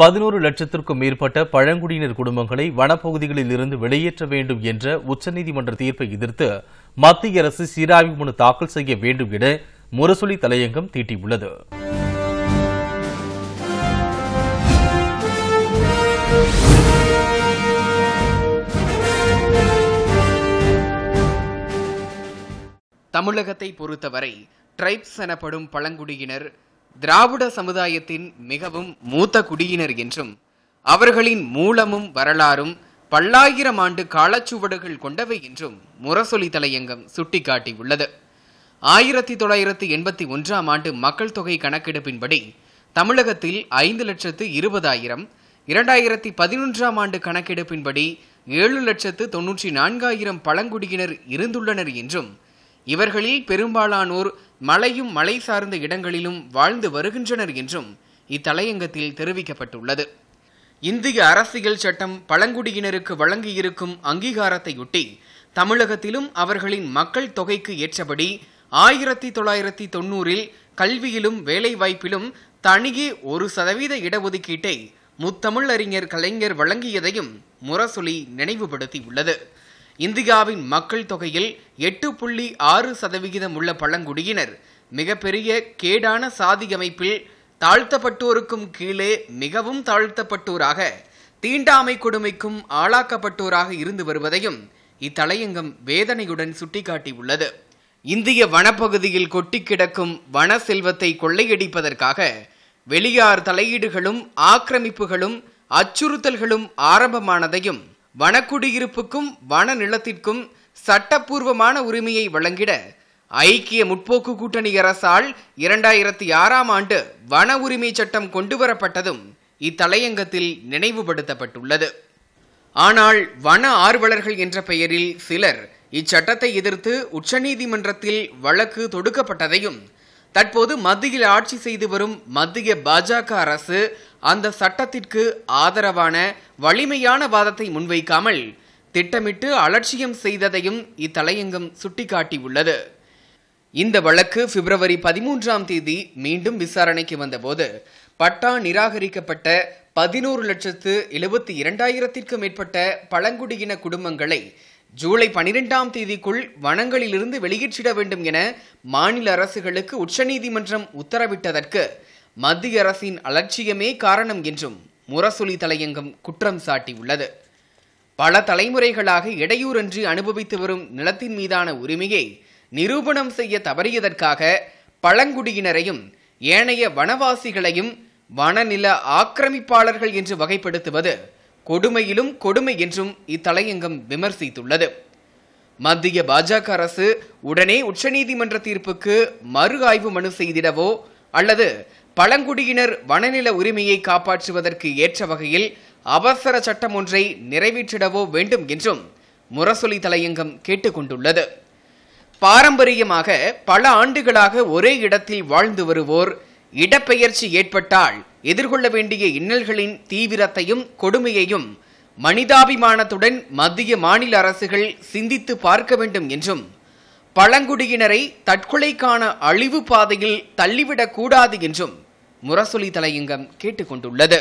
பதினோரு லட்சத்திற்கும் மேற்பட்ட பழங்குடியினர் குடும்பங்களை வனப்பகுதிகளில் இருந்து வெளியேற்ற வேண்டும் என்ற உச்சநீதிமன்ற தீர்ப்பை எதிர்த்து மத்திய அரசு சீராய்வு மனு தாக்கல் செய்ய வேண்டும் என முரசொலி தலையங்கம் தீட்டியுள்ளது தமிழகத்தை பொறுத்தவரை ட்ரைப்ஸ் எனப்படும் பழங்குடியினர் திராவிட சமுதாயத்தின் மிகவும் மூத்த குடியினர் என்றும் அவர்களின் மூலமும் வரலாறும் பல்லாயிரம் ஆண்டு காலச்சுவடுகள் கொண்டவை என்றும் முரசொலி தலையங்கம் சுட்டிக்காட்டியுள்ளது ஆயிரத்தி தொள்ளாயிரத்தி எண்பத்தி ஒன்றாம் ஆண்டு மக்கள் தொகை கணக்கெடுப்பின்படி தமிழகத்தில் ஐந்து லட்சத்து இருபதாயிரம் இரண்டாயிரத்தி பதினொன்றாம் ஆண்டு கணக்கெடுப்பின்படி ஏழு லட்சத்து தொன்னூற்றி நான்காயிரம் பழங்குடியினர் இருந்துள்ளனர் என்றும் இவர்களில் பெரும்பாலானோர் மலையும் மலை சார்ந்த இடங்களிலும் வாழ்ந்து வருகின்றனர் என்றும் இத்தலையங்கத்தில் தெரிவிக்கப்பட்டுள்ளது இந்திய அரசியல் சட்டம் பழங்குடியினருக்கு வழங்கியிருக்கும் அங்கீகாரத்தையொட்டி தமிழகத்திலும் அவர்களின் மக்கள் தொகைக்கு ஏற்றபடி ஆயிரத்தி தொள்ளாயிரத்தி தொண்ணூறில் கல்வியிலும் வேலைவாய்ப்பிலும் தனியே ஒரு சதவீத இடஒதுக்கீட்டை முத்தமிழறிஞர் கலைஞர் வழங்கியதையும் முரசொலி நினைவுபடுத்தியுள்ளது இந்தியாவின் மக்கள் தொகையில் எட்டு புள்ளி ஆறு சதவிகிதம் உள்ள பழங்குடியினர் மிகப்பெரிய கேடான சாதி அமைப்பில் தாழ்த்தப்பட்டோருக்கும் கீழே மிகவும் தாழ்த்தப்பட்டோராக தீண்டாமை கொடுமைக்கும் ஆளாக்கப்பட்டோராக இருந்து வருவதையும் இத்தலையங்கம் வேதனையுடன் சுட்டிக்காட்டியுள்ளது இந்திய வனப்பகுதியில் கொட்டி கிடக்கும் வன செல்வத்தை கொள்ளையடிப்பதற்காக வெளியார் தலையீடுகளும் ஆக்கிரமிப்புகளும் அச்சுறுத்தல்களும் ஆரம்பமானதையும் வனக்குடியிருப்புக்கும் வன நிலத்திற்கும் சட்டப்பூர்வமான உரிமையை வழங்கிட ஐக்கிய முற்போக்கு கூட்டணி அரசால் இரண்டாயிரத்தி ஆறாம் ஆண்டு வன உரிமை சட்டம் கொண்டுவரப்பட்டதும் இத்தலையங்கத்தில் நினைவுபடுத்தப்பட்டுள்ளது ஆனால் வன ஆர்வலர்கள் என்ற பெயரில் சிலர் இச்சட்டத்தை எதிர்த்து உச்சநீதிமன்றத்தில் வழக்கு தொடுக்கப்பட்டதையும் தற்போது மத்தியில் ஆட்சி செய்து வரும் மத்திய பாஜக அரசு அந்த சட்டத்திற்கு ஆதரவான வலிமையான வாதத்தை முன்வைக்காமல் திட்டமிட்டு அலட்சியம் செய்ததையும் இத்தலையங்கம் சுட்டிக்காட்டியுள்ளது இந்த வழக்கு பிப்ரவரி பதிமூன்றாம் தேதி மீண்டும் விசாரணைக்கு வந்தபோது பட்டா நிராகரிக்கப்பட்ட பதினோரு லட்சத்து எழுபத்தி இரண்டாயிரத்திற்கும் மேற்பட்ட பழங்குடியின குடும்பங்களை ஜூலை பனிரெண்டாம் தேதிக்குள் வனங்களிலிருந்து வெளியேற்றிட வேண்டும் என மாநில அரசுகளுக்கு உச்சநீதிமன்றம் உத்தரவிட்டதற்கு மத்திய அரசின் அலட்சியமே காரணம் என்றும் முரசொலி தலையங்கம் குற்றம் சாட்டியுள்ளது பல தலைமுறைகளாக இடையூறன்றி அனுபவித்து வரும் நிலத்தின் மீதான உரிமையை நிரூபணம் செய்ய தவறியதற்காக பழங்குடியினரையும் ஏனைய வனவாசிகளையும் வனநில ஆக்கிரமிப்பாளர்கள் என்று வகைப்படுத்துவது கொடுமையிலும் கொடுமை என்றும் இத்தலையங்கம் விமர்சித்துள்ளது மத்திய பாஜக அரசு உடனே உச்சநீதிமன்ற தீர்ப்புக்கு மறு ஆய்வு மனு செய்திடவோ அல்லது பழங்குடியினர் வனநில உரிமையை காப்பாற்றுவதற்கு ஏற்ற வகையில் அவசர சட்டம் ஒன்றை நிறைவேற்றிடவோ வேண்டும் என்றும் முரசொலி தலையங்கம் கேட்டுக்கொண்டுள்ளது பாரம்பரியமாக பல ஆண்டுகளாக ஒரே இடத்தில் வாழ்ந்து வருவோர் இடப்பெயர்ச்சி ஏற்பட்டால் எதிர்கொள்ள வேண்டிய இன்னல்களின் தீவிரத்தையும் கொடுமையையும் மனிதாபிமானத்துடன் மத்திய மாநில அரசுகள் சிந்தித்து பார்க்க வேண்டும் என்றும் பழங்குடியினரை தற்கொலைக்கான அழிவு பாதையில் கூடாது என்றும் முரசொலி தலையங்கம் கேட்டுக்கொண்டுள்ளது